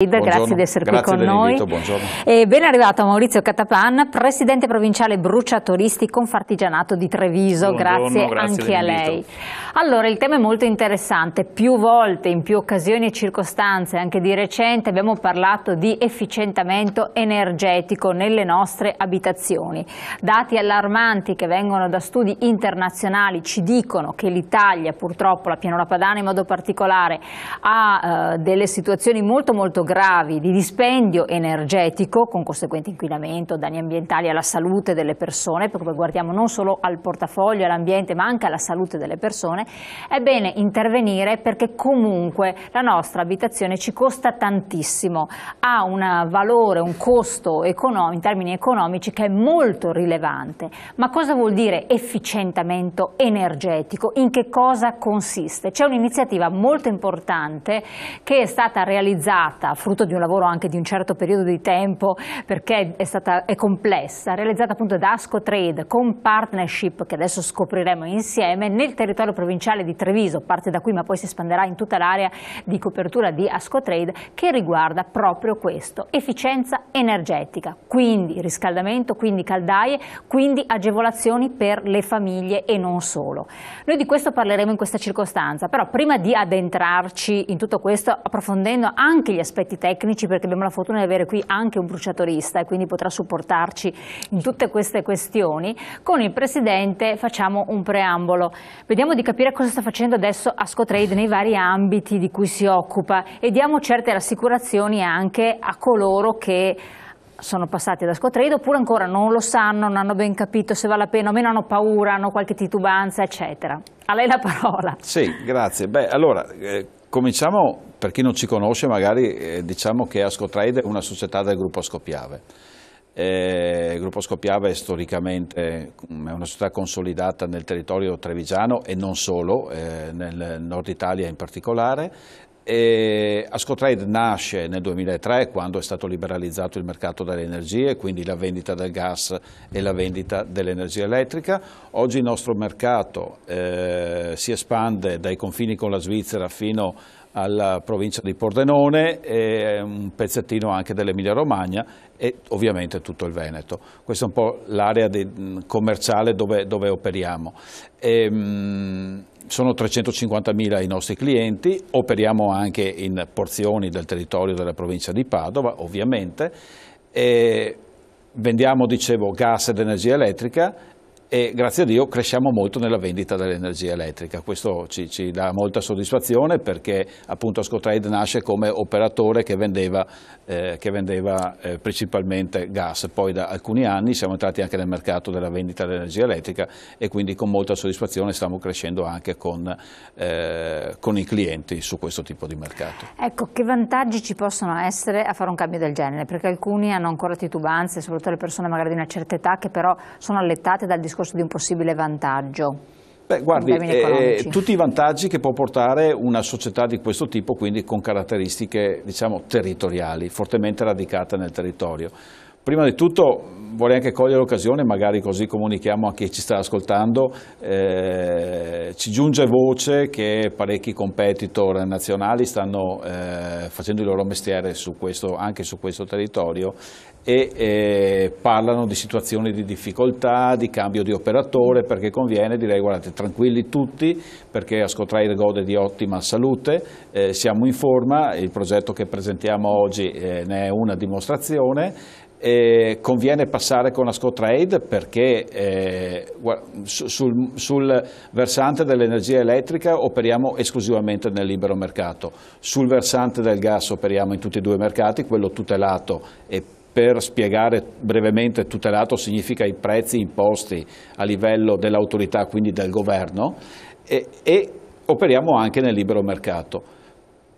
Buongiorno, grazie di essere grazie qui con noi. Invito, e ben arrivato Maurizio Catapan, presidente provinciale Brucia Turisti Confartigianato di Treviso, grazie, grazie, anche a lei. Allora, il tema è molto interessante, più volte, in più occasioni e circostanze, anche di recente abbiamo parlato di efficientamento energetico nelle nostre abitazioni. Dati allarmanti che vengono da studi internazionali ci dicono che l'Italia, purtroppo la pianura padana in modo particolare, ha eh, delle situazioni molto molto gravi di dispendio energetico con conseguente inquinamento, danni ambientali alla salute delle persone, perché guardiamo non solo al portafoglio, all'ambiente, ma anche alla salute delle persone, è bene intervenire perché comunque la nostra abitazione ci costa tantissimo, ha un valore, un costo in termini economici che è molto rilevante. Ma cosa vuol dire efficientamento energetico? In che cosa consiste? C'è un'iniziativa molto importante che è stata realizzata frutto di un lavoro anche di un certo periodo di tempo perché è, stata, è complessa, realizzata appunto da Asco Trade con partnership che adesso scopriremo insieme nel territorio provinciale di Treviso, parte da qui ma poi si espanderà in tutta l'area di copertura di Asco Trade che riguarda proprio questo, efficienza energetica, quindi riscaldamento, quindi caldaie, quindi agevolazioni per le famiglie e non solo. Noi di questo parleremo in questa circostanza, però prima di addentrarci in tutto questo approfondendo anche gli aspetti aspetti tecnici perché abbiamo la fortuna di avere qui anche un bruciatorista e quindi potrà supportarci in tutte queste questioni, con il Presidente facciamo un preambolo. Vediamo di capire cosa sta facendo adesso Asco Trade nei vari ambiti di cui si occupa e diamo certe rassicurazioni anche a coloro che sono passati da Trade oppure ancora non lo sanno, non hanno ben capito se vale la pena o meno, hanno paura, hanno qualche titubanza, eccetera. A lei la parola. Sì, grazie. Beh, allora, eh, cominciamo per chi non ci conosce magari eh, diciamo che Ascotrade è una società del gruppo Ascopiave. Eh, il gruppo Ascopiave è storicamente mm, è una società consolidata nel territorio trevigiano e non solo, eh, nel nord Italia in particolare, Ascotrade nasce nel 2003 quando è stato liberalizzato il mercato delle energie, quindi la vendita del gas e la vendita dell'energia elettrica. Oggi il nostro mercato eh, si espande dai confini con la Svizzera fino a alla provincia di Pordenone e un pezzettino anche dell'Emilia Romagna e ovviamente tutto il Veneto. Questa è un po' l'area commerciale dove, dove operiamo. E, ehm, sono 350.000 i nostri clienti, operiamo anche in porzioni del territorio della provincia di Padova ovviamente, e vendiamo dicevo gas ed energia elettrica e grazie a Dio cresciamo molto nella vendita dell'energia elettrica, questo ci, ci, dà molta soddisfazione perché appunto Scotrade nasce come operatore che vendeva, eh, che vendeva eh, principalmente gas, poi da alcuni anni siamo entrati anche nel mercato della vendita dell'energia elettrica e quindi con molta soddisfazione stiamo crescendo anche con, eh, con i clienti su questo tipo di mercato. Ecco, che vantaggi ci possono essere a fare un cambio del genere? Perché alcuni hanno ancora titubanze, soprattutto le persone magari di una certa età che però sono allettate dal discorso discorso di un possibile vantaggio? Beh, guardi, eh, tutti i vantaggi che può portare una società di questo tipo, quindi con caratteristiche diciamo, territoriali, fortemente radicate nel territorio. Prima di tutto vorrei anche cogliere l'occasione, magari così comunichiamo a chi ci sta ascoltando, eh, ci giunge voce che parecchi competitor nazionali stanno eh, facendo il loro mestiere su questo, anche su questo territorio e eh, parlano di situazioni di difficoltà, di cambio di operatore, perché conviene direi guardate tranquilli tutti perché Ascotrail gode di ottima salute, eh, siamo in forma, il progetto che presentiamo oggi eh, ne è una dimostrazione eh, conviene passare con la Scotrade perché eh, sul, sul, versante dell'energia elettrica operiamo esclusivamente nel libero mercato, sul versante del gas operiamo in tutti e due i mercati, quello tutelato e per spiegare brevemente tutelato significa i prezzi imposti a livello dell'autorità, quindi del governo, e, e operiamo anche nel libero mercato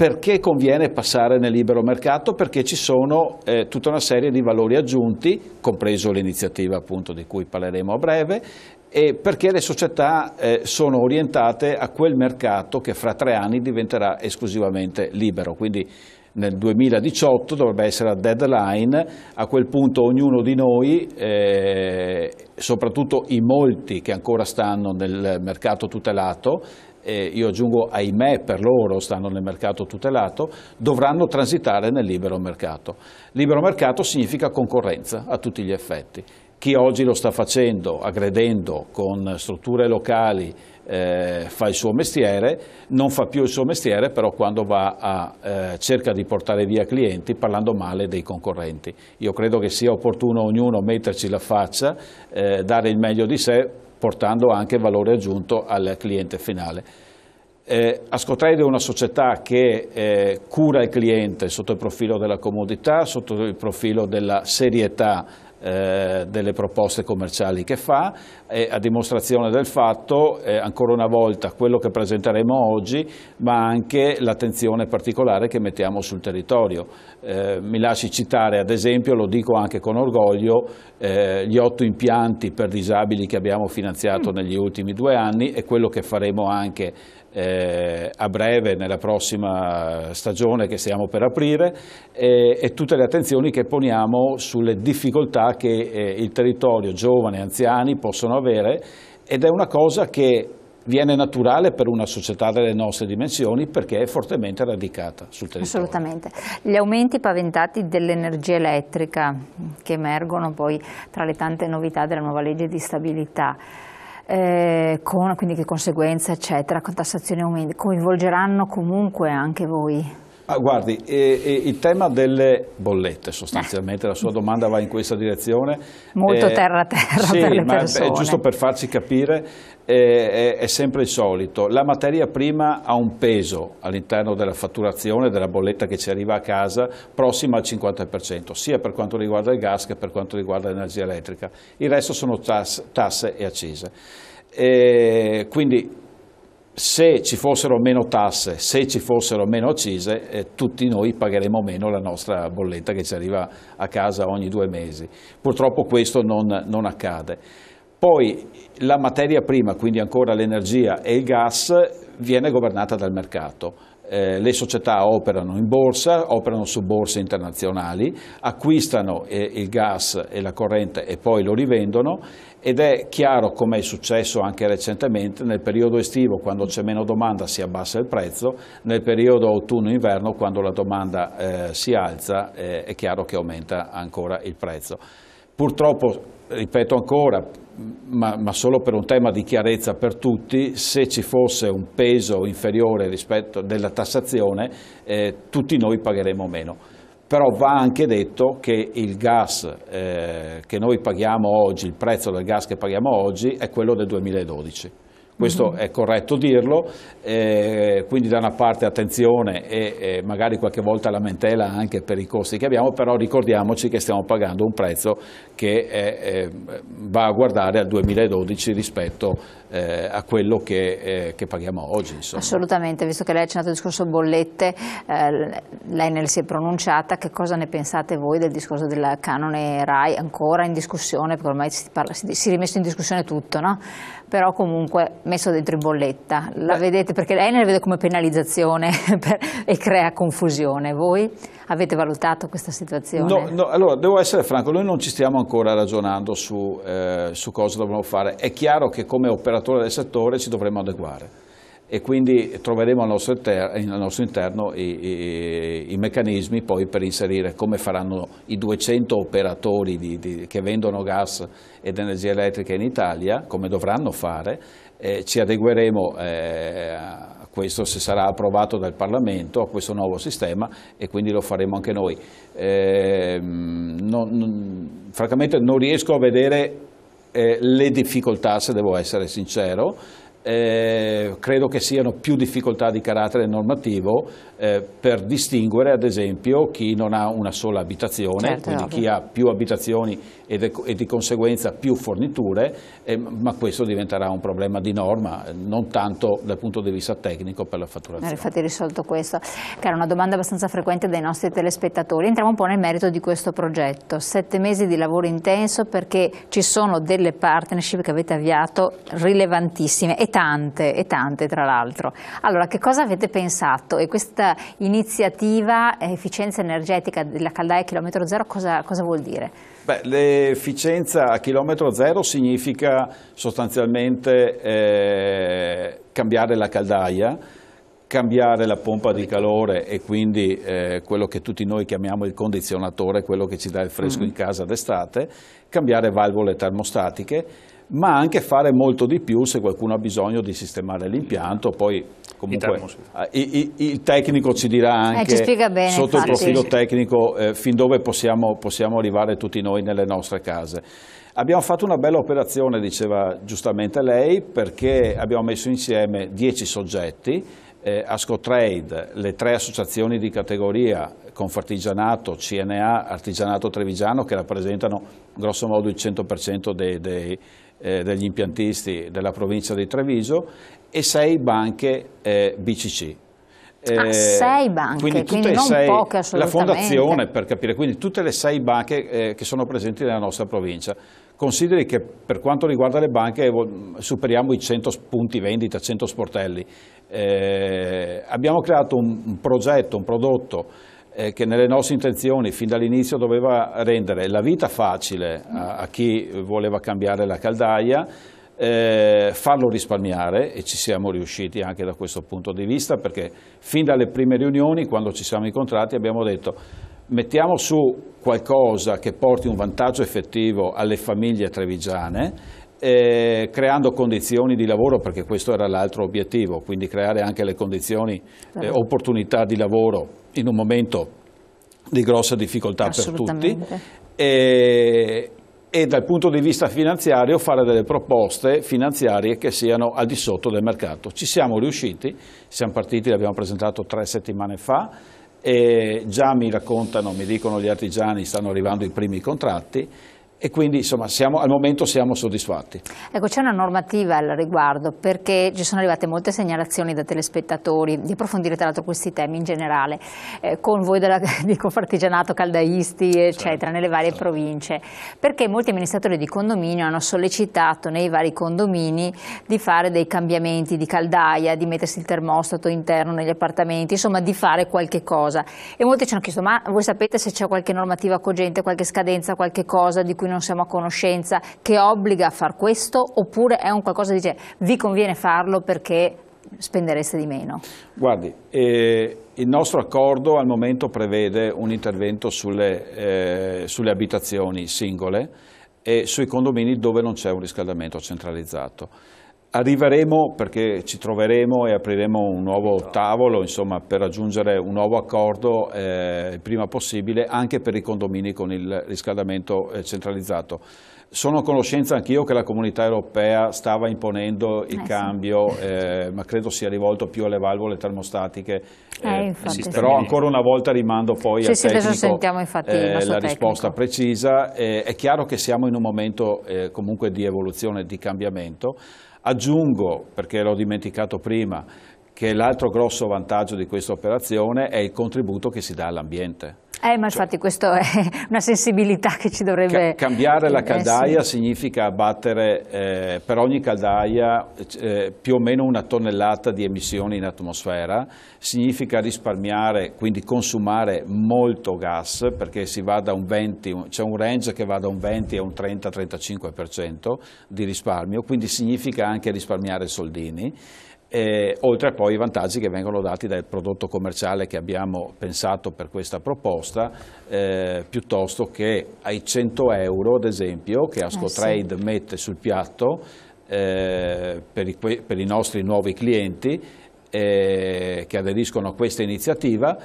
perché conviene passare nel libero mercato? Perché ci sono eh, tutta una serie di valori aggiunti, compreso l'iniziativa appunto di cui parleremo a breve, e perché le società eh, sono orientate a quel mercato che fra tre anni diventerà esclusivamente libero. Quindi nel 2018 dovrebbe essere la deadline, a quel punto ognuno di noi, eh, soprattutto i molti che ancora stanno nel mercato tutelato, e io aggiungo ahimè per loro stanno nel mercato tutelato, dovranno transitare nel libero mercato. Libero mercato significa concorrenza a tutti gli effetti. Chi oggi lo sta facendo aggredendo con strutture locali eh, fa il suo mestiere, non fa più il suo mestiere però quando va a, eh, cerca di portare via clienti parlando male dei concorrenti. Io credo che sia opportuno ognuno metterci la faccia, eh, dare il meglio di sé portando anche valore aggiunto al cliente finale. Eh, Ascotrade è una società che eh, cura il cliente sotto il profilo della comodità, sotto il profilo della serietà eh, delle proposte commerciali che fa e a dimostrazione del fatto, eh, ancora una volta, quello che presenteremo oggi, ma anche l'attenzione particolare che mettiamo sul territorio. Eh, mi lasci citare, ad esempio, lo dico anche con orgoglio, eh, gli otto impianti per disabili che abbiamo finanziato mm. negli ultimi due anni e quello che faremo anche eh, a breve nella prossima stagione che stiamo per aprire eh, e tutte le attenzioni che poniamo sulle difficoltà che eh, il territorio, giovani e anziani possono avere ed è una cosa che viene naturale per una società delle nostre dimensioni perché è fortemente radicata sul territorio. Assolutamente. Gli aumenti paventati dell'energia elettrica che emergono poi tra le tante novità della nuova legge di stabilità eh, con quindi che conseguenze eccetera, con tassazioni aumenti, coinvolgeranno comunque anche voi? Ah, guardi, eh, eh, il tema delle bollette sostanzialmente, la sua domanda va in questa direzione. Molto terra-terra eh, terra sì, per le persone. È, giusto per farci capire, eh, è, è, sempre il solito. La materia prima ha un peso all'interno della fatturazione, della bolletta che ci arriva a casa, prossima al 50%, sia per quanto riguarda il gas che per quanto riguarda l'energia elettrica. Il resto sono tasse, tasse e accise. Eh, quindi se ci fossero meno tasse, se ci fossero meno accise, eh, tutti noi pagheremo meno la nostra bolletta che ci arriva a casa ogni due mesi. Purtroppo questo non, non accade. Poi la materia prima, quindi ancora l'energia e il gas, viene governata dal mercato. Eh, le società operano in borsa, operano su borse internazionali, acquistano eh, il gas e la corrente e poi lo rivendono ed è chiaro come è successo anche recentemente, nel periodo estivo quando c'è meno domanda si abbassa il prezzo, nel periodo autunno-inverno quando la domanda eh, si alza eh, è chiaro che aumenta ancora il prezzo. Purtroppo, ripeto ancora, ma, ma, solo per un tema di chiarezza per tutti, se ci fosse un peso inferiore rispetto della tassazione eh, tutti noi pagheremo meno però va anche detto che il gas eh, che noi paghiamo oggi, il prezzo del gas che paghiamo oggi è quello del 2012 questo mm-hmm. è corretto dirlo, eh, quindi da una parte attenzione e eh, magari qualche volta lamentela anche per i costi che abbiamo, però ricordiamoci che stiamo pagando un prezzo che eh, va a guardare al 2012 rispetto eh, a quello che, eh, che paghiamo oggi. Insomma. Assolutamente, visto che lei ha accennato il discorso bollette, eh, lei ne si è pronunciata, che cosa ne pensate voi del discorso del canone RAI ancora in discussione, perché ormai si, parla, si è rimesso in discussione tutto, no? però comunque messo dentro in bolletta, la Beh. vedete perché lei vede come penalizzazione per, e crea confusione, voi avete valutato questa situazione? No, no, allora devo essere franco, noi non ci stiamo ancora ragionando su, eh, su cosa dovremmo fare, è chiaro che come operatore del settore ci dovremmo adeguare e quindi troveremo al nostro, interno, al nostro interno i, i, i, meccanismi poi per inserire come faranno i 200 operatori di, di, che vendono gas ed energia elettrica in Italia, come dovranno fare eh, ci adegueremo eh, a questo se sarà approvato dal Parlamento, a questo nuovo sistema e quindi lo faremo anche noi. Eh, non, non, francamente non riesco a vedere eh, le difficoltà, se devo essere sincero, eh, credo che siano più difficoltà di carattere normativo eh, per distinguere ad esempio chi non ha una sola abitazione, certo, quindi chi ha più abitazioni e, e di conseguenza più forniture, eh, ma questo diventerà un problema di norma, eh, non tanto dal punto di vista tecnico per la fatturazione. Eh, infatti risolto questo, che era una domanda abbastanza frequente dai nostri telespettatori. Entriamo un po' nel merito di questo progetto, sette mesi di lavoro intenso perché ci sono delle partnership che avete avviato rilevantissime e tante, e tante tra l'altro. Allora, che cosa avete pensato? E questa iniziativa efficienza energetica della caldaia chilometro zero cosa, cosa vuol dire? Beh, l'efficienza a chilometro zero significa sostanzialmente eh, cambiare la caldaia, cambiare la pompa di calore e quindi eh, quello che tutti noi chiamiamo il condizionatore, quello che ci dà il fresco mm in casa d'estate, cambiare valvole termostatiche, ma anche fare molto di più se qualcuno ha bisogno di sistemare l'impianto, poi comunque il, ah, il tecnico ci dirà eh, anche eh, bene, sotto infatti. il profilo tecnico eh, fin dove possiamo, possiamo arrivare tutti noi nelle nostre case. Abbiamo fatto una bella operazione, diceva giustamente lei, perché abbiamo messo insieme 10 soggetti eh, Ascotrade, le tre associazioni di categoria, Confartigianato, CNA, Artigianato Trevigiano, che rappresentano grossomodo il 100% dei, dei, eh, degli impiantisti della provincia di Treviso e sei banche eh, BCC. Ah, eh, ah, sei banche, quindi, quindi non sei, poche assolutamente. La fondazione, per capire, quindi tutte le sei banche eh, che sono presenti nella nostra provincia. Consideri che per quanto riguarda le banche superiamo i 100 punti vendita, 100 sportelli. Eh, abbiamo creato un, un progetto, un prodotto eh, che nelle nostre intenzioni fin dall'inizio doveva rendere la vita facile a, a chi voleva cambiare la caldaia, eh, farlo risparmiare e ci siamo riusciti anche da questo punto di vista perché fin dalle prime riunioni quando ci siamo incontrati abbiamo detto mettiamo su qualcosa che porti un vantaggio effettivo alle famiglie trevigiane eh, creando condizioni di lavoro perché questo era l'altro obiettivo quindi creare anche le condizioni eh, certo. opportunità di lavoro in un momento di grossa difficoltà per tutti e, eh, e, dal punto di vista finanziario fare delle proposte finanziarie che siano al di sotto del mercato. Ci siamo riusciti, siamo partiti, l'abbiamo presentato tre settimane fa e già mi raccontano, mi dicono gli artigiani, stanno arrivando i primi contratti e quindi insomma siamo, al momento siamo soddisfatti. Ecco c'è una normativa al riguardo perché ci sono arrivate molte segnalazioni da telespettatori di approfondire tra l'altro questi temi in generale eh, con voi della, di Confartigianato, Caldaisti certo, eccetera certo, nelle varie certo. province perché molti amministratori di condominio hanno sollecitato nei vari condomini di fare dei cambiamenti di caldaia, di mettersi il termostato interno negli appartamenti, insomma di fare qualche cosa e molti ci hanno chiesto ma voi sapete se c'è qualche normativa cogente, qualche scadenza, qualche cosa di cui non siamo a conoscenza, che obbliga a far questo oppure è un qualcosa che dice vi conviene farlo perché spendereste di meno? Guardi, eh, il nostro accordo al momento prevede un intervento sulle, eh, sulle abitazioni singole e sui condomini dove non c'è un riscaldamento centralizzato. Arriveremo perché ci troveremo e apriremo un nuovo tavolo insomma, per raggiungere un nuovo accordo eh, il prima possibile anche per i condomini con il riscaldamento eh, centralizzato. Sono a conoscenza anch'io che la comunità europea stava imponendo il eh, cambio, sì. eh, ma credo sia rivolto più alle valvole termostatiche. Eh, eh infatti, però sì. ancora una volta rimando poi sì, al sì, tecnico, infatti, eh, la risposta precisa. Eh, è chiaro che siamo in un momento comunque di evoluzione, di cambiamento. Aggiungo, perché l'ho dimenticato prima, che l'altro grosso vantaggio di questa operazione è il contributo che si dà all'ambiente. Eh, ma cioè infatti questa è una sensibilità che ci dovrebbe... Ca cambiare la caldaia significa abbattere eh, per ogni caldaia eh, più o meno una tonnellata di emissioni in atmosfera, significa risparmiare, quindi consumare molto gas, perché si va da un 20, c'è un range che va da un 20 a un 30-35% di risparmio, quindi significa anche risparmiare soldini eh, oltre a poi i vantaggi che vengono dati dal prodotto commerciale che abbiamo pensato per questa proposta, eh, piuttosto che ai 100 euro, ad esempio, che eh, Ascotrade eh sì. mette sul piatto eh, per, i, per, i, nostri nuovi clienti eh, che aderiscono a questa iniziativa,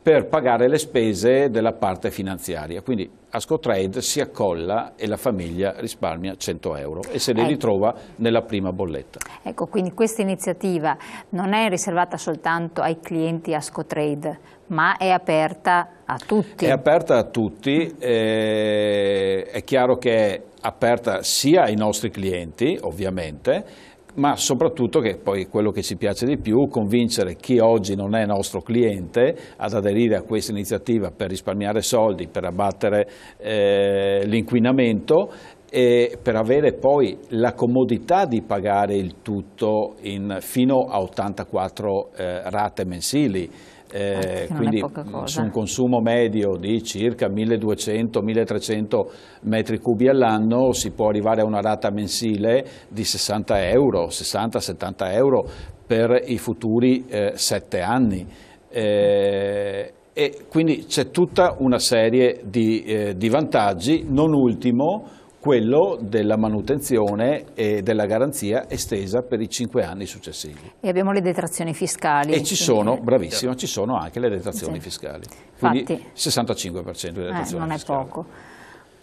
per pagare le spese della parte finanziaria. Quindi Asco Trade si accolla e la famiglia risparmia 100 euro e se li ecco. ritrova nella prima bolletta. Ecco, quindi questa iniziativa non è riservata soltanto ai clienti Asco Trade, ma è aperta a tutti. È aperta a tutti, eh, è chiaro che è aperta sia ai nostri clienti, ovviamente, ma soprattutto che è poi quello che ci piace di più, convincere chi oggi non è nostro cliente ad aderire a questa iniziativa per risparmiare soldi, per abbattere eh, l'inquinamento e per avere poi la comodità di pagare il tutto in, fino a 84 eh, rate mensili. Eh, eh quindi mm, su un consumo medio di circa 1200-1300 metri cubi all'anno si può arrivare a una rata mensile di 60 euro, 60-70 euro per i futuri eh, 7 anni. Eh, e quindi c'è tutta una serie di, eh, di vantaggi, non ultimo quello della manutenzione e della garanzia estesa per i cinque anni successivi. E abbiamo le detrazioni fiscali. E ci sono, bravissima, ci sono anche le detrazioni sì. fiscali. Quindi Infatti, 65% di eh, detrazioni eh, non è poco.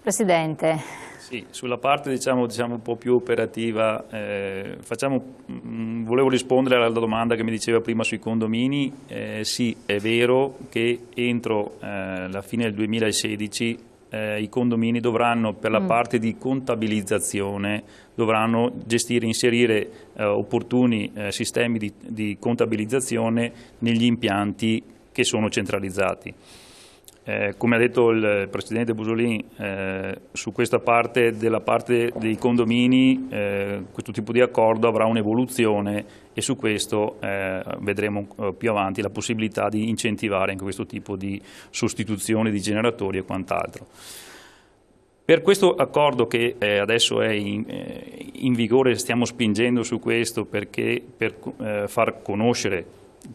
Presidente. Sì, sulla parte diciamo, diciamo un po' più operativa, eh, facciamo, mh, mm, volevo rispondere alla domanda che mi diceva prima sui condomini. Eh, sì, è vero che entro eh, la fine del 2016 eh, i condomini dovranno per la mm. parte di contabilizzazione dovranno gestire, inserire eh, opportuni eh, sistemi di, di contabilizzazione negli impianti che sono centralizzati. Eh, come ha detto il Presidente Busolin, eh, su questa parte della parte dei condomini eh, questo tipo di accordo avrà un'evoluzione e su questo eh, vedremo eh, più avanti la possibilità di incentivare anche questo tipo di sostituzione di generatori e quant'altro. Per questo accordo che eh, adesso è in, in, vigore, stiamo spingendo su questo perché, per far conoscere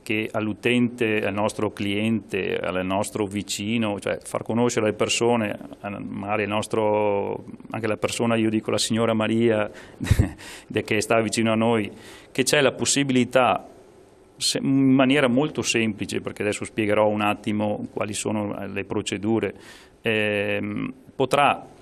che all'utente, al nostro cliente, al nostro vicino, cioè far conoscere le persone, magari il nostro, anche la persona, io dico la signora Maria che sta vicino a noi, che c'è la possibilità in maniera molto semplice, perché adesso spiegherò un attimo quali sono le procedure, eh, potrà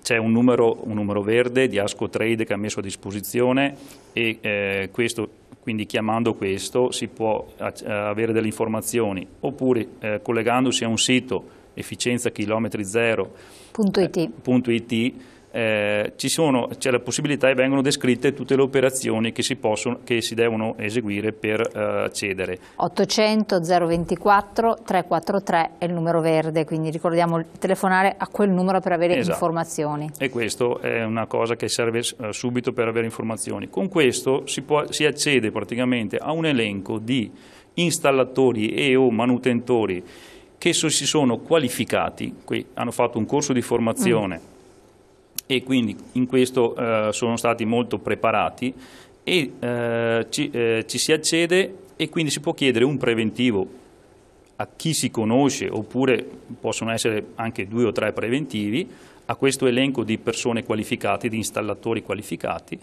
c'è un numero, un numero, verde di Asco Trade che ha messo a disposizione e eh, questo, quindi chiamando questo si può avere delle informazioni oppure eh, collegandosi a un sito efficienzachilometrizero.it 0it eh, eh, sono, c'è cioè, la possibilità e vengono descritte tutte le operazioni che si, possono, che si devono eseguire per eh, cedere. 800 024 343 è il numero verde, quindi ricordiamo di telefonare a quel numero per avere esatto. informazioni. E questo è una cosa che serve eh, subito per avere informazioni. Con questo si, può, si accede praticamente a un elenco di installatori e o manutentori che si sono qualificati, qui hanno fatto un corso di formazione, mm e quindi in questo eh, sono stati molto preparati e eh, ci, eh, ci, si accede e quindi si può chiedere un preventivo a chi si conosce oppure possono essere anche due o tre preventivi a questo elenco di persone qualificate, di installatori qualificati.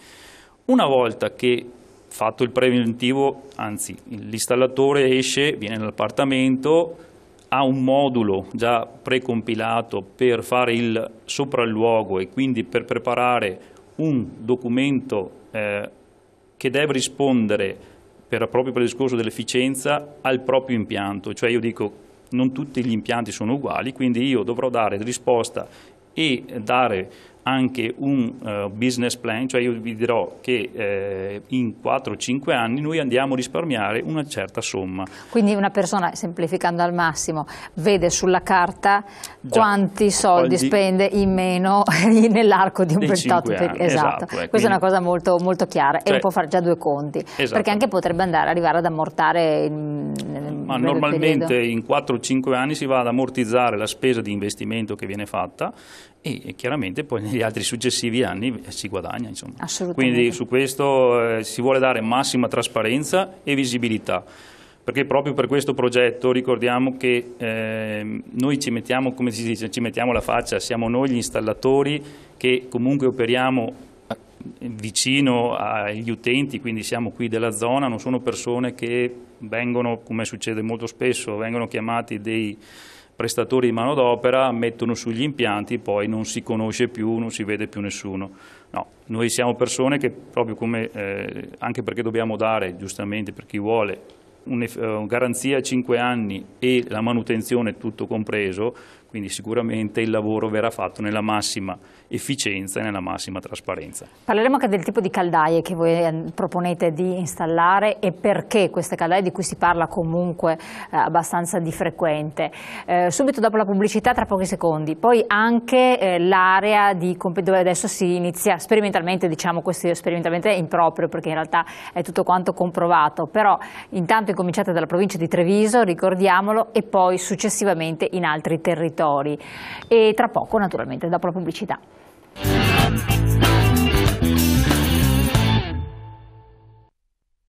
Una volta che fatto il preventivo, anzi l'installatore esce, viene nell'appartamento, ha un modulo già precompilato per fare il sopralluogo e quindi per preparare un documento eh, che deve rispondere per, proprio per il discorso dell'efficienza al proprio impianto, cioè io dico non tutti gli impianti sono uguali, quindi io dovrò dare risposta e dare anche un uh, business plan, cioè io vi dirò che eh, in 4-5 anni noi andiamo a risparmiare una certa somma. Quindi una persona, semplificando al massimo, vede sulla carta Già, quanti soldi spende in meno nell'arco di un determinato periodo. Esatto, esatto eh, questa quindi... è una cosa molto, molto chiara cioè, e può fare già due conti, esatto. perché anche potrebbe andare, arrivare ad ammortare. In, nel, Ma normalmente periodo. in 4-5 anni si va ad ammortizzare la spesa di investimento che viene fatta e chiaramente poi negli altri successivi anni eh, si guadagna. Quindi su questo eh, si vuole dare massima trasparenza e visibilità, perché proprio per questo progetto ricordiamo che eh, noi ci mettiamo, come si dice, ci mettiamo la faccia, siamo noi gli installatori che comunque operiamo eh, vicino agli utenti, quindi siamo qui della zona, non sono persone che vengono, come succede molto spesso, vengono chiamati dei prestatori di manodopera mettono sugli impianti, poi non si conosce più, non si vede più nessuno. No, noi siamo persone che proprio come, eh, anche perché dobbiamo dare giustamente per chi vuole una eh, garanzia a 5 anni e la manutenzione tutto compreso, quindi sicuramente il lavoro verrà fatto nella massima efficienza e nella massima trasparenza. Parleremo anche del tipo di caldaie che voi eh, proponete di installare e perché queste caldaie di cui si parla comunque eh, abbastanza di frequente. Eh, subito dopo la pubblicità, tra pochi secondi, poi anche eh, l'area dove adesso si inizia sperimentalmente, diciamo questo sperimentalmente è improprio perché in realtà è tutto quanto comprovato, però intanto incominciate dalla provincia di Treviso, ricordiamolo, e poi successivamente in altri territori territori. E tra poco naturalmente dopo la pubblicità.